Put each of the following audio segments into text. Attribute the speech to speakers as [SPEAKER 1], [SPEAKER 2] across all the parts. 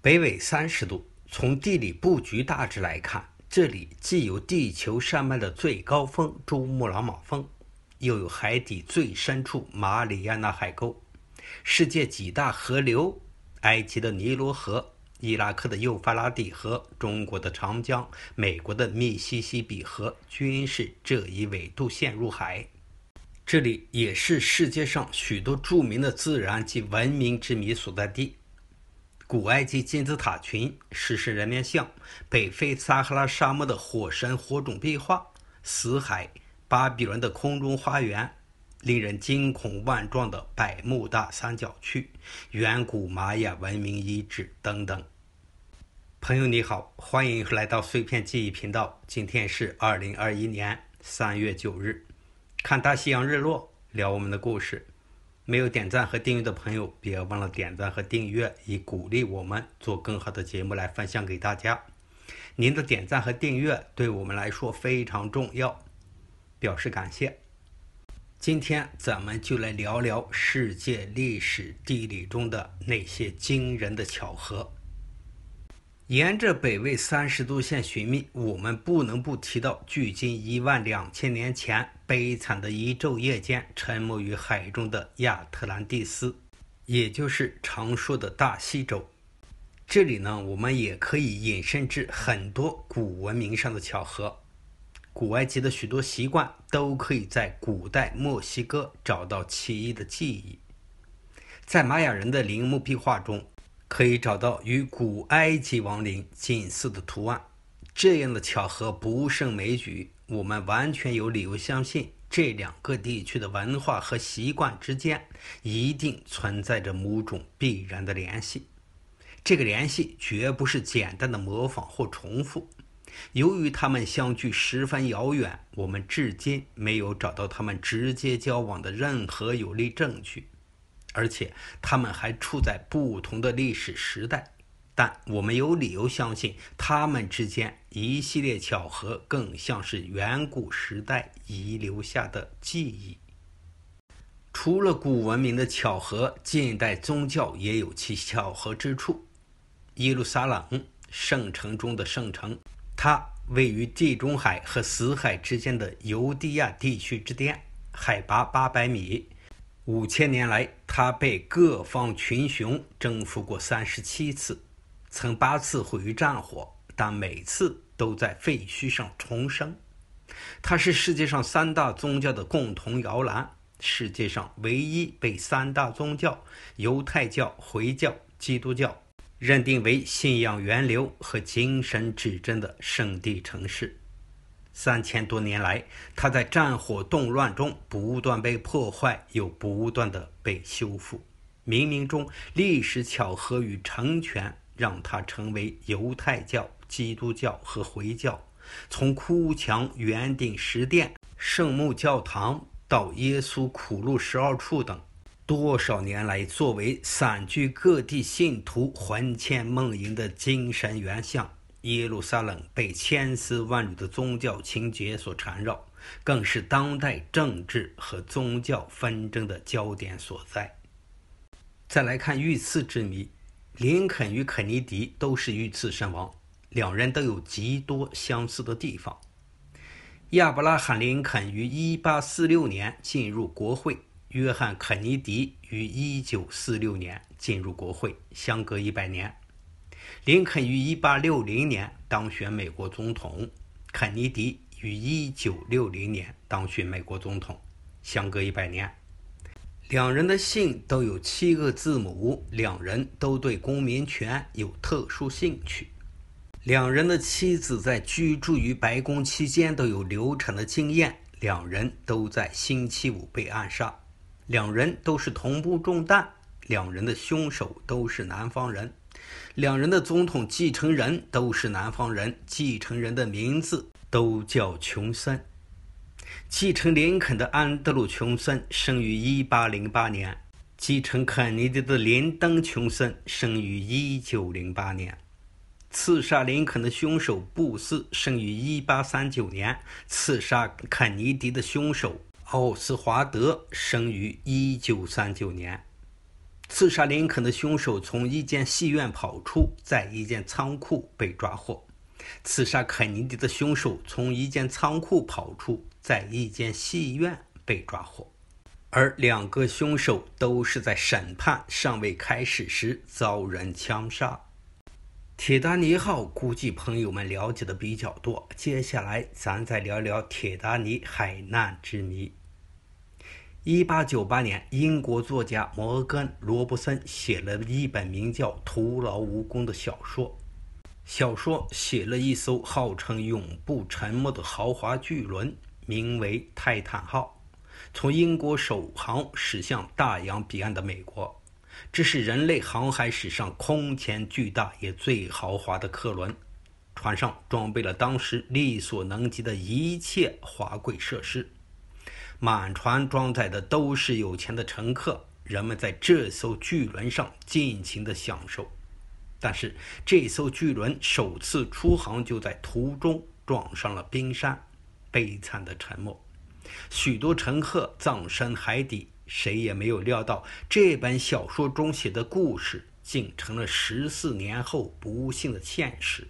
[SPEAKER 1] 北纬三十度，从地理布局大致来看，这里既有地球山脉的最高峰珠穆朗玛峰，又有海底最深处马里亚纳海沟。世界几大河流，埃及的尼罗河、伊拉克的幼发拉底河、中国的长江、美国的密西西比河，均是这一纬度线入海。这里也是世界上许多著名的自然及文明之谜所在地。古埃及金字塔群、狮身人面像、北非撒哈拉沙漠的火山火种壁画、死海、巴比伦的空中花园、令人惊恐万状的百慕大三角区、远古玛雅文明遗址等等。朋友你好，欢迎来到碎片记忆频道。今天是二零二一年三月九日，看大西洋日落，聊我们的故事。没有点赞和订阅的朋友，别忘了点赞和订阅，以鼓励我们做更好的节目来分享给大家。您的点赞和订阅对我们来说非常重要，表示感谢。今天咱们就来聊聊世界历史地理中的那些惊人的巧合。沿着北纬三十度线寻觅，我们不能不提到距今一万两千年前悲惨的一昼夜间沉没于海中的亚特兰蒂斯，也就是常说的大西洲。这里呢，我们也可以引申至很多古文明上的巧合。古埃及的许多习惯都可以在古代墨西哥找到其一的记忆，在玛雅人的陵墓壁画中。可以找到与古埃及王陵近似的图案，这样的巧合不胜枚举。我们完全有理由相信，这两个地区的文化和习惯之间一定存在着某种必然的联系。这个联系绝不是简单的模仿或重复。由于他们相距十分遥远，我们至今没有找到他们直接交往的任何有力证据。而且他们还处在不同的历史时代，但我们有理由相信，他们之间一系列巧合更像是远古时代遗留下的记忆。除了古文明的巧合，近代宗教也有其巧合之处。耶路撒冷，圣城中的圣城，它位于地中海和死海之间的犹地亚地区之巅，海拔八百米。五千年来，他被各方群雄征服过三十七次，曾八次毁于战火，但每次都在废墟上重生。他是世界上三大宗教的共同摇篮，世界上唯一被三大宗教——犹太教、回教、基督教——认定为信仰源流和精神指针的圣地城市。三千多年来，它在战火动乱中不断被破坏，又不断的被修复。冥冥中，历史巧合与成全，让它成为犹太教、基督教和回教从哭墙、圆顶石殿、圣墓教堂到耶稣苦路十二处等，多少年来作为散居各地信徒魂牵梦萦的精神原像。耶路撒冷被千丝万缕的宗教情结所缠绕，更是当代政治和宗教纷争的焦点所在。再来看遇刺之谜，林肯与肯尼迪都是遇刺身亡，两人都有极多相似的地方。亚伯拉罕·林肯于1846年进入国会，约翰·肯尼迪于1946年进入国会，相隔一百年。林肯于一八六零年当选美国总统，肯尼迪于一九六零年当选美国总统，相隔一百年。两人的姓都有七个字母，两人都对公民权有特殊兴趣。两人的妻子在居住于白宫期间都有流产的经验，两人都在星期五被暗杀，两人都是同步中弹，两人的凶手都是南方人。两人的总统继承人都是南方人，继承人的名字都叫琼森。继承林肯的安德鲁·琼森生于1808年，继承肯尼迪的林登·琼森生于1908年。刺杀林肯的凶手布斯生于1839年，刺杀肯尼迪的凶手奥斯华德生于1939年。刺杀林肯的凶手从一间戏院跑出，在一间仓库被抓获；刺杀肯尼迪的凶手从一间仓库跑出，在一间戏院被抓获。而两个凶手都是在审判尚未开始时遭人枪杀。铁达尼号估计朋友们了解的比较多，接下来咱再聊聊铁达尼海难之谜。一八九八年，英国作家摩根·罗伯森写了一本名叫《徒劳无功》的小说。小说写了一艘号称永不沉没的豪华巨轮，名为“泰坦号”，从英国首航驶向大洋彼岸的美国。这是人类航海史上空前巨大也最豪华的客轮，船上装备了当时力所能及的一切华贵设施。满船装载的都是有钱的乘客，人们在这艘巨轮上尽情的享受。但是，这艘巨轮首次出航就在途中撞上了冰山，悲惨的沉没，许多乘客葬身海底。谁也没有料到，这本小说中写的故事竟成了十四年后不幸的现实。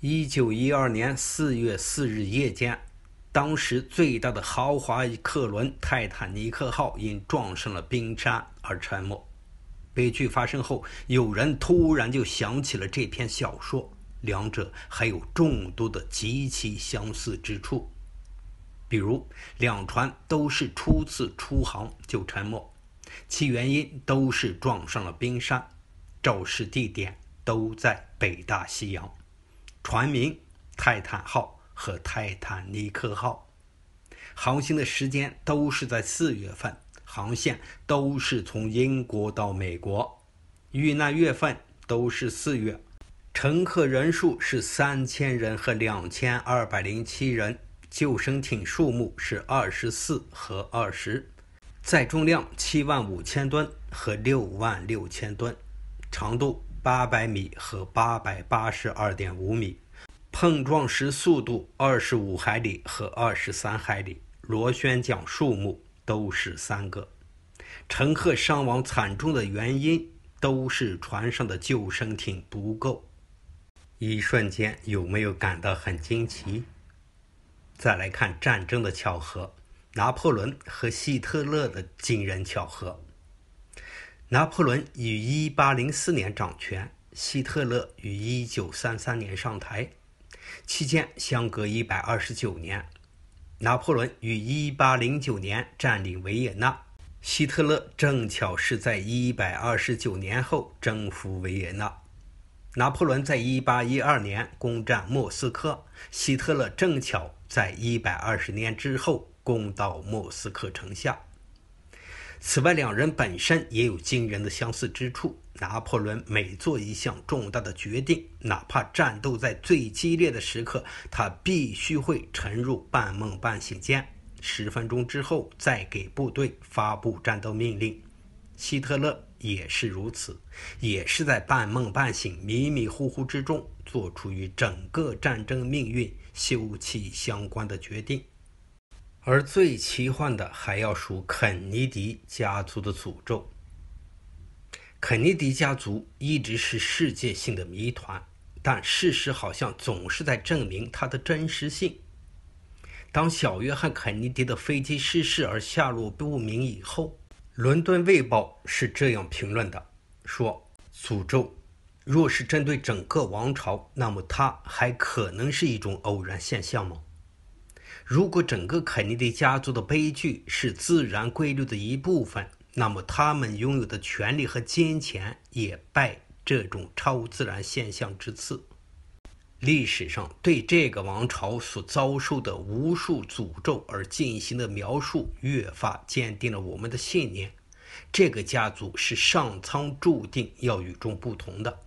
[SPEAKER 1] 一九一二年四月四日夜间。当时最大的豪华客轮泰坦尼克号因撞上了冰山而沉没。悲剧发生后，有人突然就想起了这篇小说，两者还有众多的极其相似之处，比如两船都是初次出航就沉没，其原因都是撞上了冰山，肇事地点都在北大西洋，船名泰坦号。和泰坦尼克号，航行的时间都是在四月份，航线都是从英国到美国，遇难月份都是四月，乘客人数是三千人和两千二百零七人，救生艇数目是二十四和二十，载重量七万五千吨和六万六千吨，长度八百米和八百八十二点五米。碰撞时速度二十五海里和二十三海里，螺旋桨数目都是三个。乘客伤亡惨重的原因都是船上的救生艇不够。一瞬间，有没有感到很惊奇？再来看战争的巧合，拿破仑和希特勒的惊人巧合。拿破仑于一八零四年掌权，希特勒于一九三三年上台。期间相隔一百二十九年，拿破仑于一八零九年占领维也纳，希特勒正巧是在一百二十九年后征服维也纳。拿破仑在一八一二年攻占莫斯科，希特勒正巧在一百二十年之后攻到莫斯科城下。此外，两人本身也有惊人的相似之处。拿破仑每做一项重大的决定，哪怕战斗在最激烈的时刻，他必须会沉入半梦半醒间，十分钟之后再给部队发布战斗命令。希特勒也是如此，也是在半梦半醒、迷迷糊糊之中做出与整个战争命运休戚相关的决定。而最奇幻的还要数肯尼迪家族的诅咒。肯尼迪家族一直是世界性的谜团，但事实好像总是在证明它的真实性。当小约翰·肯尼迪的飞机失事而下落不明以后，《伦敦卫报》是这样评论的：“说诅咒若是针对整个王朝，那么它还可能是一种偶然现象吗？”如果整个肯尼迪家族的悲剧是自然规律的一部分，那么他们拥有的权利和金钱也拜这种超自然现象之赐。历史上对这个王朝所遭受的无数诅咒而进行的描述，越发坚定了我们的信念：这个家族是上苍注定要与众不同的。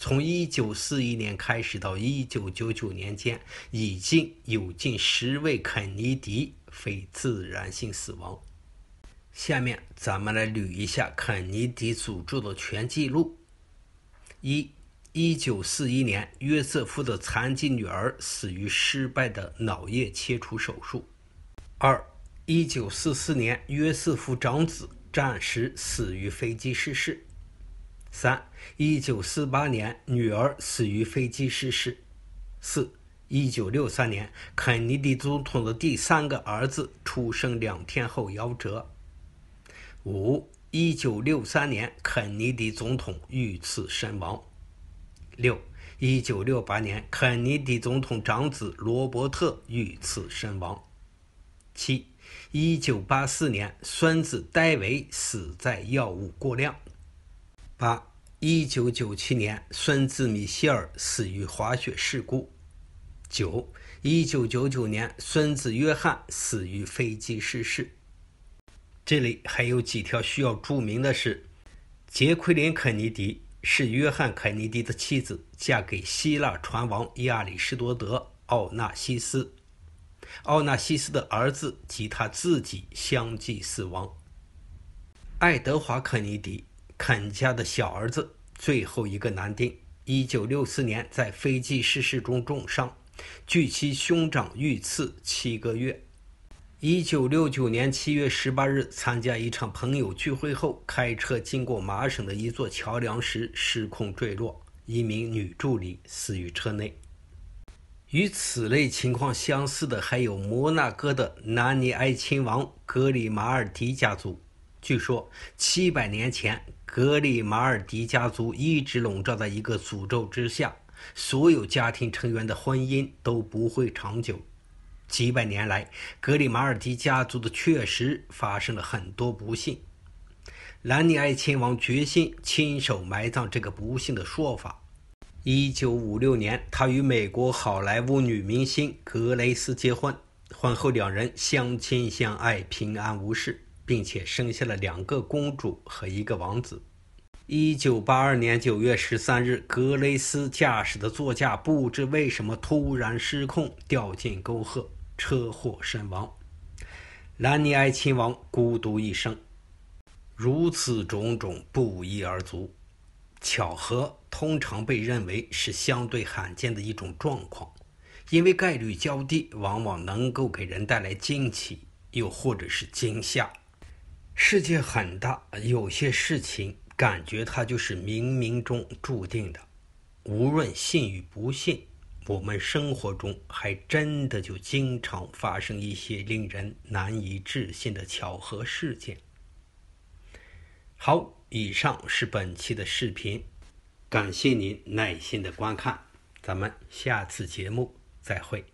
[SPEAKER 1] 从1941年开始到1999年间，已经有近十位肯尼迪非自然性死亡。下面咱们来捋一下肯尼迪诅咒的全记录：一、1941年，约瑟夫的残疾女儿死于失败的脑叶切除手术；二、1944年，约瑟夫长子暂时死于飞机失事。三一九四八年，女儿死于飞机失事。四一九六三年，肯尼迪总统的第三个儿子出生两天后夭折。五一九六三年，肯尼迪总统遇刺身亡。六一九六八年，肯尼迪总统长子罗伯特遇刺身亡。七一九八四年，孙子戴维死在药物过量。八一九九七年，孙子米歇尔死于滑雪事故。九一九九九年，孙子约翰死于飞机失事。这里还有几条需要注明的是：杰奎琳·肯尼迪是约翰·肯尼迪的妻子，嫁给希腊船王亚里士多德·奥纳西斯。奥纳西斯的儿子及他自己相继死亡。爱德华·肯尼迪。肯家的小儿子，最后一个男丁，1964年在飞机失事中重伤，据其兄长遇刺七个月。1969年7月18日，参加一场朋友聚会后，开车经过麻省的一座桥梁时失控坠落，一名女助理死于车内。与此类情况相似的，还有摩纳哥的南尼埃亲王格里马尔迪家族。据说，七百年前，格里马尔迪家族一直笼罩在一个诅咒之下，所有家庭成员的婚姻都不会长久。几百年来，格里马尔迪家族的确实发生了很多不幸。兰尼埃亲王决心亲手埋葬这个不幸的说法。一九五六年，他与美国好莱坞女明星格雷斯结婚，婚后两人相亲相爱，平安无事。并且生下了两个公主和一个王子。一九八二年九月十三日，格雷斯驾驶的座驾不知为什么突然失控，掉进沟壑，车祸身亡。兰尼埃亲王孤独一生，如此种种不一而足。巧合通常被认为是相对罕见的一种状况，因为概率较低，往往能够给人带来惊奇，又或者是惊吓。世界很大，有些事情感觉它就是冥冥中注定的。无论信与不信，我们生活中还真的就经常发生一些令人难以置信的巧合事件。好，以上是本期的视频，感谢您耐心的观看，咱们下次节目再会。